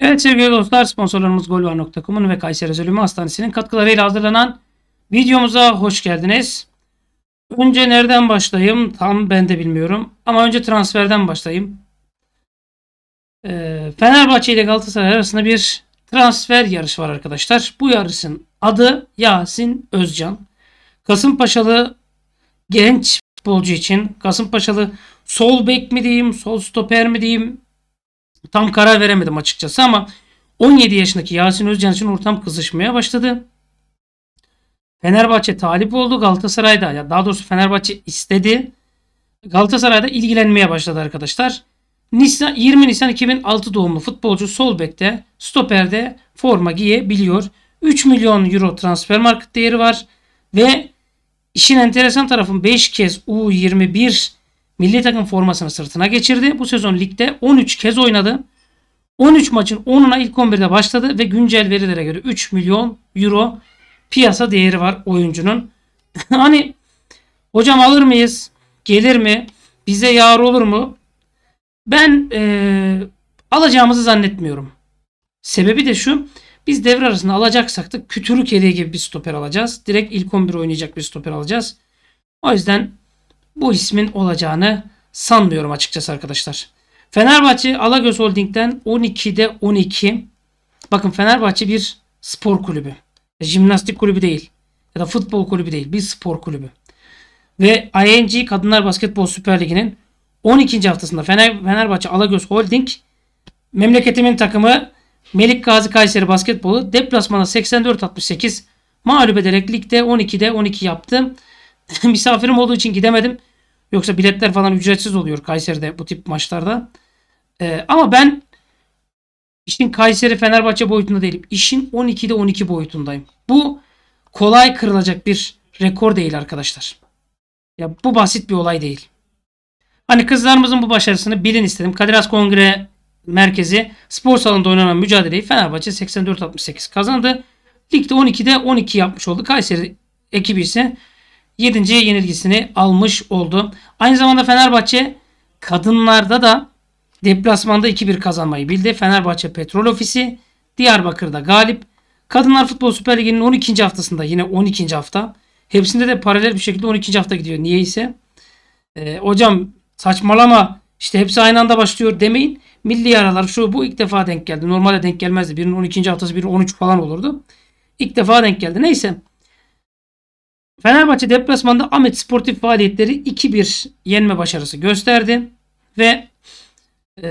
Evet sevgili dostlar sponsorlarımız golvar.com'un ve Kayseri Zulümü Hastanesi'nin katkılarıyla hazırlanan videomuza hoş geldiniz. Önce nereden başlayayım tam ben de bilmiyorum ama önce transferden başlayayım. Ee, Fenerbahçe ile Galatasaray arasında bir transfer yarışı var arkadaşlar. Bu yarışın adı Yasin Özcan. Kasımpaşalı genç futbolcu için Kasımpaşalı sol bek mi diyeyim sol stoper mi diyeyim tam karar veremedim açıkçası ama 17 yaşındaki Yasin Özcan için ortam kızışmaya başladı. Fenerbahçe talip oldu Galatasaray'da. Ya daha doğrusu Fenerbahçe istedi. Galatasaray'da ilgilenmeye başladı arkadaşlar. Nisan 20 Nisan 2006 doğumlu futbolcu sol bekte, stoperde forma giyebiliyor. 3 milyon euro transfer market değeri var ve işin enteresan tarafı 5 kez U21 Milli takım formasını sırtına geçirdi. Bu sezon ligde 13 kez oynadı. 13 maçın 10'una ilk 11'de başladı ve güncel verilere göre 3 milyon euro piyasa değeri var oyuncunun. hani hocam alır mıyız? Gelir mi? Bize yar olur mu? Ben ee, alacağımızı zannetmiyorum. Sebebi de şu. Biz devre arasında alacaksak da kütürük hediye gibi bir stoper alacağız. Direkt ilk 11 oynayacak bir stoper alacağız. O yüzden bu ismin olacağını sanmıyorum açıkçası arkadaşlar. Fenerbahçe Alagöz Holding'den 12'de 12. Bakın Fenerbahçe bir spor kulübü. Jimnastik kulübü değil. Ya da futbol kulübü değil. Bir spor kulübü. Ve ING Kadınlar Basketbol Süper Ligi'nin 12. haftasında Fener, Fenerbahçe Alagöz Holding memleketimin takımı Melik Gazi Kayseri basketbolu deplasmana 84-68 mağlup ederek ligde 12'de 12 yaptı. Misafirim olduğu için gidemedim. Yoksa biletler falan ücretsiz oluyor Kayseri'de bu tip maçlarda. Ee, ama ben işin Kayseri Fenerbahçe boyutunda değilim. İşin 12'de 12 boyutundayım. Bu kolay kırılacak bir rekor değil arkadaşlar. Ya bu basit bir olay değil. Hani kızlarımızın bu başarısını bilin istedim. Kadiras Kongre Merkezi spor salonunda oynanan mücadeleyi Fenerbahçe 84-68 kazandı. Ligde 12'de 12 yapmış oldu. Kayseri ekibi ise 7. yenilgisini almış oldu. Aynı zamanda Fenerbahçe kadınlarda da deplasmanda 2-1 kazanmayı bildi. Fenerbahçe Petrol Ofisi Diyarbakır'da galip. Kadınlar Futbol Süper Ligi'nin 12. haftasında yine 12. hafta. Hepsinde de paralel bir şekilde 12. hafta gidiyor. Niye ise? E, ee, hocam saçmalama işte hepsi aynı anda başlıyor demeyin. Milli aralar şu bu ilk defa denk geldi. Normalde denk gelmezdi. Birinin 12. haftası birinin 13 falan olurdu. İlk defa denk geldi. Neyse. Fenerbahçe deplasmanda Ahmet Sportif faaliyetleri 2-1 yenme başarısı gösterdi. Ve e,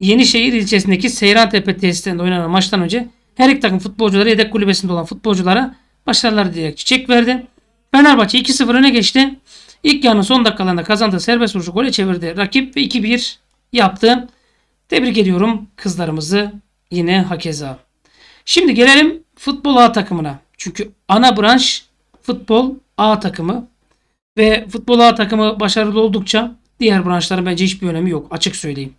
Yenişehir ilçesindeki Seyran Tepe tesislerinde oynanan maçtan önce her iki takım futbolcuları yedek kulübesinde olan futbolculara başarılar dileyerek çiçek verdi. Fenerbahçe 2-0 öne geçti. İlk yarının son dakikalarında kazandığı serbest vuruşu gole çevirdi. Rakip ve 2-1 yaptı. Tebrik ediyorum kızlarımızı yine hakeza. Şimdi gelelim futbol A takımına. Çünkü ana branş futbol A takımı ve futbol A takımı başarılı oldukça diğer branşların bence hiçbir önemi yok. Açık söyleyeyim.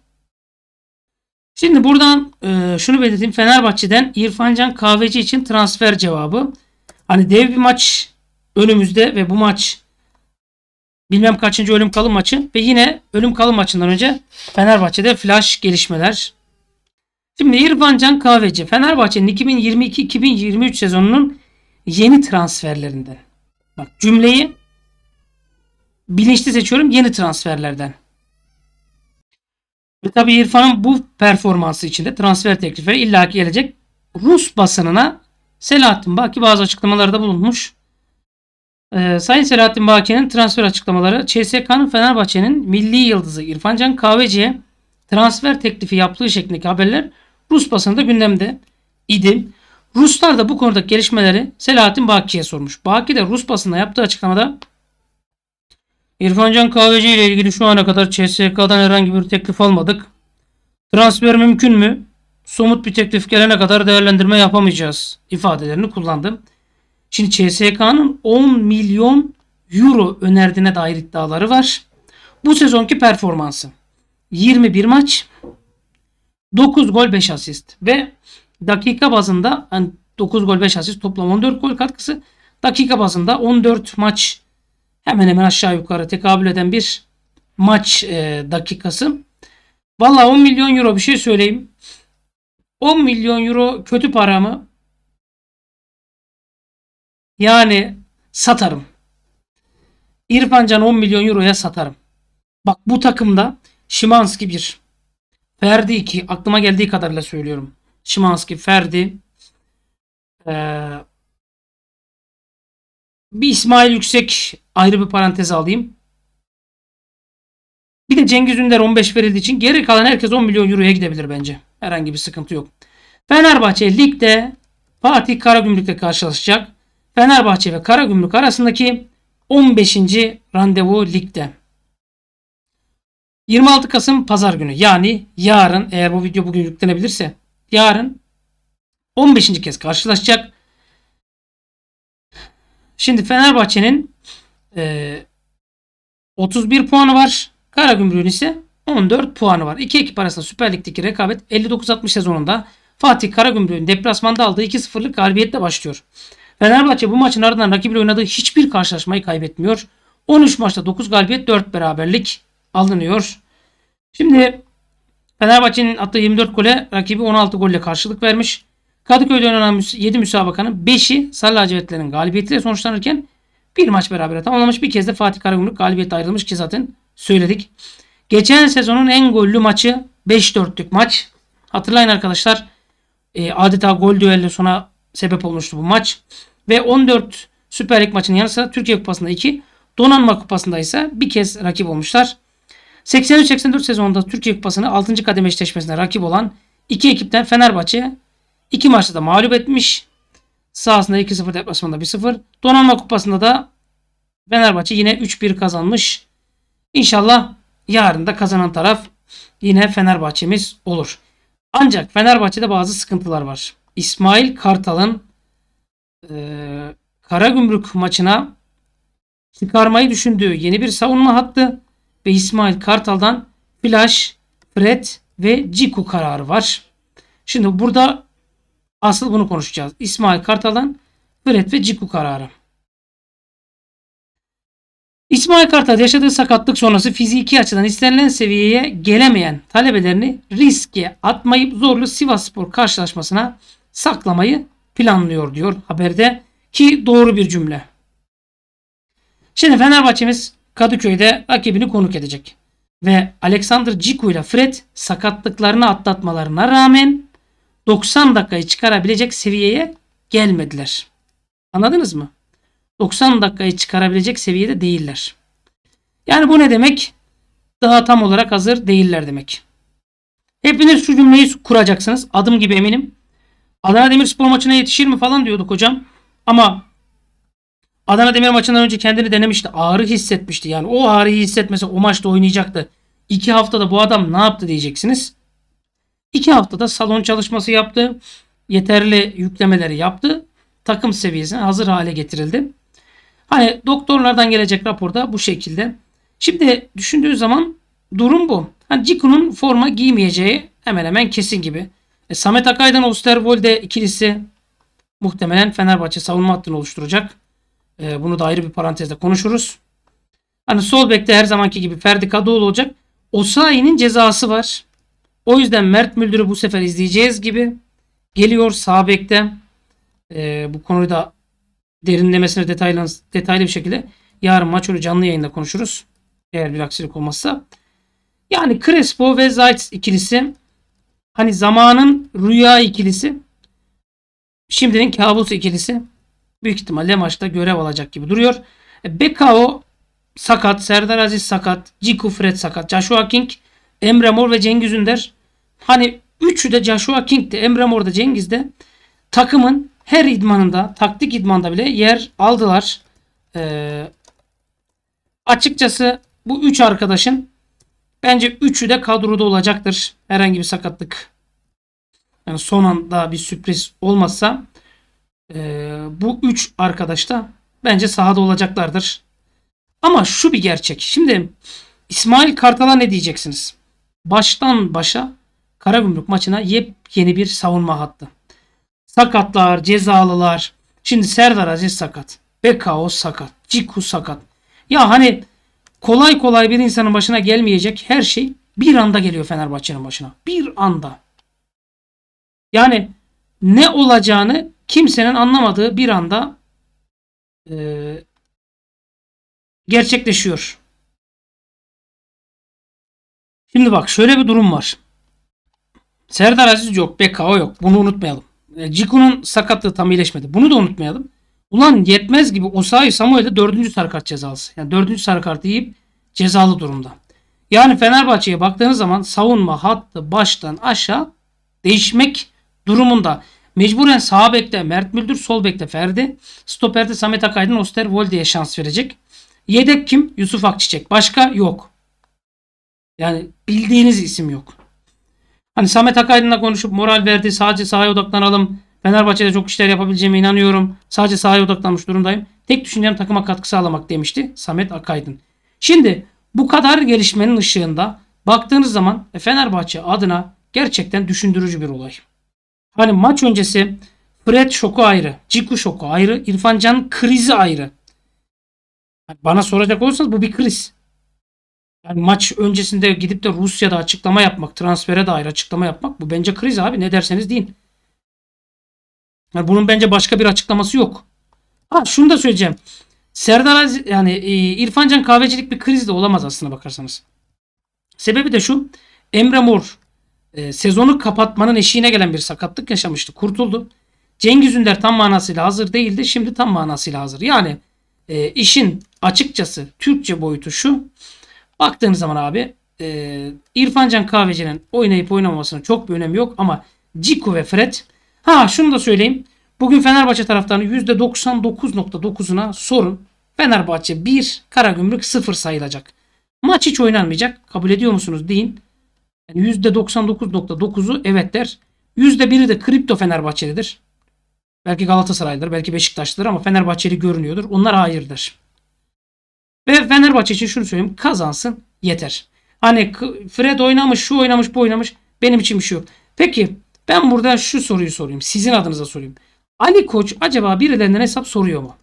Şimdi buradan e, şunu belirteyim. Fenerbahçe'den İrfancan Kahveci için transfer cevabı. Hani dev bir maç önümüzde ve bu maç bilmem kaçıncı ölüm kalım maçı ve yine ölüm kalım maçından önce Fenerbahçe'de flash gelişmeler. Şimdi İrfancan Can Kahveci Fenerbahçe'nin 2022-2023 sezonunun yeni transferlerinden. Bak cümleyi bilinçli seçiyorum yeni transferlerden. Ve tabi İrfan'ın bu performansı içinde transfer teklifleri illaki gelecek. Rus basınına Selahattin Baki bazı açıklamalarda bulunmuş. Ee, Sayın Selahattin Baki'nin transfer açıklamaları CSK'nın Fenerbahçe'nin milli yıldızı İrfan Can Kahveci'ye transfer teklifi yaptığı şeklindeki haberler Rus basında gündemde idi. Ruslar da bu konudaki gelişmeleri Selahattin Baki'ye sormuş. Baki de Rus basında yaptığı açıklamada İrfancan Kahveci ile ilgili şu ana kadar CSK'dan herhangi bir teklif almadık. Transfer mümkün mü? Somut bir teklif gelene kadar değerlendirme yapamayacağız ifadelerini kullandı. Şimdi CSK'nın 10 milyon euro önerdiğine dair iddiaları var. Bu sezonki performansı 21 maç 9 gol 5 asist ve dakika bazında yani 9 gol 5 asist toplam 14 gol katkısı. Dakika bazında 14 maç hemen hemen aşağı yukarı tekabül eden bir maç e, dakikası. Valla 10 milyon euro bir şey söyleyeyim. 10 milyon euro kötü para mı? Yani satarım. İrfan Can 10 milyon euroya satarım. Bak bu takımda Şimanski 1. Ferdi 2. Aklıma geldiği kadarıyla söylüyorum. Şimanski, Ferdi. Ee, bir İsmail Yüksek ayrı bir parantez alayım. Bir de Cengiz Ünder 15 verildiği için geri kalan herkes 10 milyon euroya gidebilir bence. Herhangi bir sıkıntı yok. Fenerbahçe ligde Fatih Karagümrük'le karşılaşacak. Fenerbahçe ve Karagümrük arasındaki 15. randevu ligde. 26 Kasım pazar günü yani yarın eğer bu video bugün yüklenebilirse yarın 15. kez karşılaşacak. Şimdi Fenerbahçe'nin e, 31 puanı var. Karagümrük'ün ise 14 puanı var. İki ekip arasında Süper Lig'deki rekabet 59-60 sezonunda Fatih Karagümrük'ün deplasmanda aldığı 2-0'lık galibiyetle başlıyor. Fenerbahçe bu maçın ardından rakibiyle oynadığı hiçbir karşılaşmayı kaybetmiyor. 13 maçta 9 galibiyet 4 beraberlik alınıyor. Şimdi Fenerbahçe'nin attığı 24 gole rakibi 16 golle karşılık vermiş. Kadıköy'de oynanan 7 müsabakanın 5'i Sarı Lacivertlerin galibiyetiyle sonuçlanırken bir maç beraber tamamlamış. Bir kez de Fatih Karagümrük galibiyette ayrılmış ki zaten söyledik. Geçen sezonun en gollü maçı 5-4'lük maç. Hatırlayın arkadaşlar e, adeta gol sona sebep olmuştu bu maç. Ve 14 Süper Lig maçının yanı sıra Türkiye Kupası'nda 2, Donanma Kupası'nda ise bir kez rakip olmuşlar. 83-84 sezonunda Türkiye Kupası'nı 6. kademe eşleşmesine rakip olan iki ekipten Fenerbahçe iki maçta da mağlup etmiş. Sahasında 2-0 deplasmanda 1-0. Donanma Kupası'nda da Fenerbahçe yine 3-1 kazanmış. İnşallah yarın da kazanan taraf yine Fenerbahçe'miz olur. Ancak Fenerbahçe'de bazı sıkıntılar var. İsmail Kartal'ın e, Karagümrük maçına çıkarmayı düşündüğü yeni bir savunma hattı ve İsmail Kartal'dan Flash, Fred ve Ciku kararı var. Şimdi burada asıl bunu konuşacağız. İsmail Kartal'dan Fred ve Ciku kararı. İsmail Kartal yaşadığı sakatlık sonrası fiziki açıdan istenilen seviyeye gelemeyen talebelerini riske atmayıp zorlu Sivasspor karşılaşmasına saklamayı planlıyor diyor haberde ki doğru bir cümle. Şimdi Fenerbahçe'miz Kadıköy'de rakibini konuk edecek. Ve Alexander Ciku ile Fred sakatlıklarını atlatmalarına rağmen 90 dakikayı çıkarabilecek seviyeye gelmediler. Anladınız mı? 90 dakikayı çıkarabilecek seviyede değiller. Yani bu ne demek? Daha tam olarak hazır değiller demek. Hepiniz şu cümleyi kuracaksınız. Adım gibi eminim. Adana Demirspor maçına yetişir mi falan diyorduk hocam. Ama Adana Demir maçından önce kendini denemişti. Ağrı hissetmişti. Yani o ağrıyı hissetmese o maçta oynayacaktı. İki haftada bu adam ne yaptı diyeceksiniz. İki haftada salon çalışması yaptı. Yeterli yüklemeleri yaptı, takım seviyesine hazır hale getirildi. Hani doktorlardan gelecek raporda bu şekilde. Şimdi düşündüğü zaman durum bu. Hani Ciku'nun forma giymeyeceği hemen hemen kesin gibi. E, Samet Akay'dan Osterwold'e ikilisi muhtemelen Fenerbahçe savunma hattını oluşturacak. E, bunu da ayrı bir parantezde konuşuruz. Hani sol bekte her zamanki gibi Ferdi Kadıoğlu olacak. Osayi'nin cezası var. O yüzden Mert Müldür'ü bu sefer izleyeceğiz gibi. Geliyor sağ bekte. E, bu konuyu da derinlemesine detaylı, detaylı bir şekilde yarın maç önü canlı yayında konuşuruz. Eğer bir aksilik olmazsa. Yani Crespo ve Zayt ikilisi hani zamanın rüya ikilisi şimdinin kabus ikilisi büyük ihtimalle maçta görev alacak gibi duruyor. E, Bekao sakat, Serdar Aziz sakat, Ciku Fred sakat, Joshua King, Emre Mor ve Cengiz Ünder. Hani üçü de Joshua King'de, Emre Mor'da, Cengiz'de takımın her idmanında, taktik idmanda bile yer aldılar. Ee, açıkçası bu üç arkadaşın bence üçü de kadroda olacaktır. Herhangi bir sakatlık yani son anda bir sürpriz olmazsa. Ee, bu üç arkadaş da bence sahada olacaklardır. Ama şu bir gerçek. Şimdi İsmail Kartal'a ne diyeceksiniz? Baştan başa Karagümrük maçına yepyeni bir savunma hattı. Sakatlar, cezalılar. Şimdi Serdar Aziz sakat. Bekao sakat. Ciku sakat. Ya hani kolay kolay bir insanın başına gelmeyecek her şey bir anda geliyor Fenerbahçe'nin başına. Bir anda. Yani ne olacağını kimsenin anlamadığı bir anda e, gerçekleşiyor. Şimdi bak şöyle bir durum var. Serdar Aziz yok, Bekao yok. Bunu unutmayalım. E, Ciku'nun sakatlığı tam iyileşmedi. Bunu da unutmayalım. Ulan yetmez gibi Osayi Samuel'de 4. sarı kart cezalısı. Yani 4. sarı kart yiyip cezalı durumda. Yani Fenerbahçe'ye baktığınız zaman savunma hattı baştan aşağı değişmek durumunda. Mecburen sağ bekte Mert Müldür, sol bekte Ferdi. Stoperde Samet Akaydın, Oster Osterwolde'ye şans verecek. Yedek kim? Yusuf Akçiçek. Başka yok. Yani bildiğiniz isim yok. Hani Samet Akaydın'la konuşup moral verdi. Sadece sahaya odaklanalım. Fenerbahçe'de çok işler yapabileceğime inanıyorum. Sadece sahaya odaklanmış durumdayım. Tek düşüncem takıma katkı sağlamak demişti Samet Akaydın. Şimdi bu kadar gelişmenin ışığında baktığınız zaman e, Fenerbahçe adına gerçekten düşündürücü bir olay. Hani maç öncesi Fred şoku ayrı, Ciku şoku ayrı, İrfan Can'ın krizi ayrı. bana soracak olursanız bu bir kriz. Yani maç öncesinde gidip de Rusya'da açıklama yapmak, transfere dair açıklama yapmak bu bence kriz abi ne derseniz deyin. Yani bunun bence başka bir açıklaması yok. Ha şunu da söyleyeceğim. Serdar Aziz yani e, İrfan Can kahvecilik bir kriz de olamaz aslına bakarsanız. Sebebi de şu. Emre Mor e, sezonu kapatmanın eşiğine gelen bir sakatlık yaşamıştı. Kurtuldu. Cengiz Ünder tam manasıyla hazır değildi. Şimdi tam manasıyla hazır. Yani e, işin açıkçası Türkçe boyutu şu. Baktığınız zaman abi e, İrfan Can Kahveci'nin oynayıp oynamamasının çok bir önemi yok ama Ciku ve Fred ha şunu da söyleyeyim. Bugün Fenerbahçe taraftarını %99.9'una sorun. Fenerbahçe 1, Karagümrük 0 sayılacak. Maç hiç oynanmayacak. Kabul ediyor musunuz deyin. Yani %99.9'u evet der. %1'i de kripto Fenerbahçelidir. Belki Galatasaraylıdır, belki Beşiktaşlıdır ama Fenerbahçeli görünüyordur. Onlar hayırdır. Ve Fenerbahçe için şunu söyleyeyim. Kazansın yeter. Hani Fred oynamış, şu oynamış, bu oynamış. Benim için bir şey yok. Peki ben burada şu soruyu sorayım. Sizin adınıza sorayım. Ali Koç acaba birilerinden hesap soruyor mu?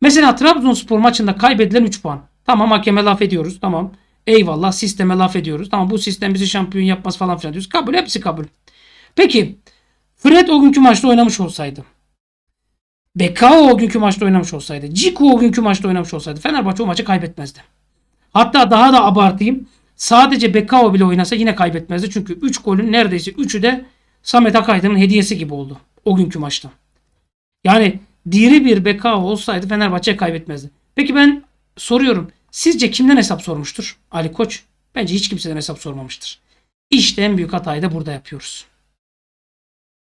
Mesela Trabzonspor maçında kaybedilen 3 puan. Tamam hakeme laf ediyoruz. Tamam. Eyvallah sisteme laf ediyoruz. Tamam bu sistem bizi şampiyon yapmaz falan filan diyoruz. Kabul hepsi kabul. Peki Fred o günkü maçta oynamış olsaydı. Bekao o günkü maçta oynamış olsaydı. Ciku o günkü maçta oynamış olsaydı. Fenerbahçe o maçı kaybetmezdi. Hatta daha da abartayım. Sadece Bekao bile oynasa yine kaybetmezdi. Çünkü 3 golün neredeyse 3'ü de Samet Akaydın'ın hediyesi gibi oldu. O günkü maçta. Yani diri bir Bekao olsaydı Fenerbahçe kaybetmezdi. Peki ben soruyorum. Sizce kimden hesap sormuştur Ali Koç? Bence hiç kimseden hesap sormamıştır. İşte en büyük hatayı da burada yapıyoruz.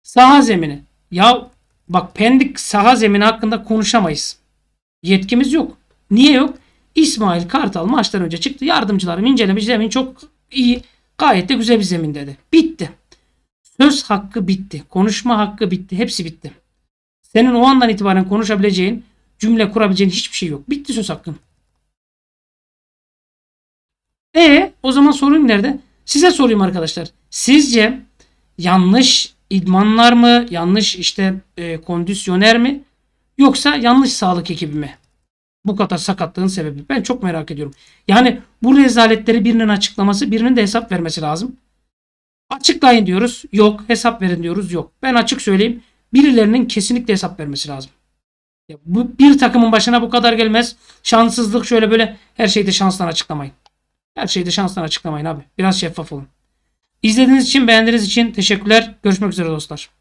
Saha zemini. Ya bak Pendik saha zemini hakkında konuşamayız. Yetkimiz yok. Niye yok? İsmail Kartal maçtan önce çıktı. Yardımcılarım incelemiş zemin çok iyi. Gayet de güzel bir zemin dedi. Bitti. Söz hakkı bitti. Konuşma hakkı bitti. Hepsi bitti. Senin o andan itibaren konuşabileceğin, cümle kurabileceğin hiçbir şey yok. Bitti söz hakkın. E o zaman sorayım nerede? Size sorayım arkadaşlar. Sizce yanlış idmanlar mı? Yanlış işte e, kondisyoner mi? Yoksa yanlış sağlık ekibi mi? Bu kadar sakatlığın sebebi. Ben çok merak ediyorum. Yani bu rezaletleri birinin açıklaması, birinin de hesap vermesi lazım. Açıklayın diyoruz. Yok. Hesap verin diyoruz. Yok. Ben açık söyleyeyim. Birilerinin kesinlikle hesap vermesi lazım. Ya bu bir takımın başına bu kadar gelmez. Şanssızlık şöyle böyle her şeyi de şanstan açıklamayın. Her şeyi de açıklamayın abi. Biraz şeffaf olun. İzlediğiniz için, beğendiğiniz için teşekkürler. Görüşmek üzere dostlar.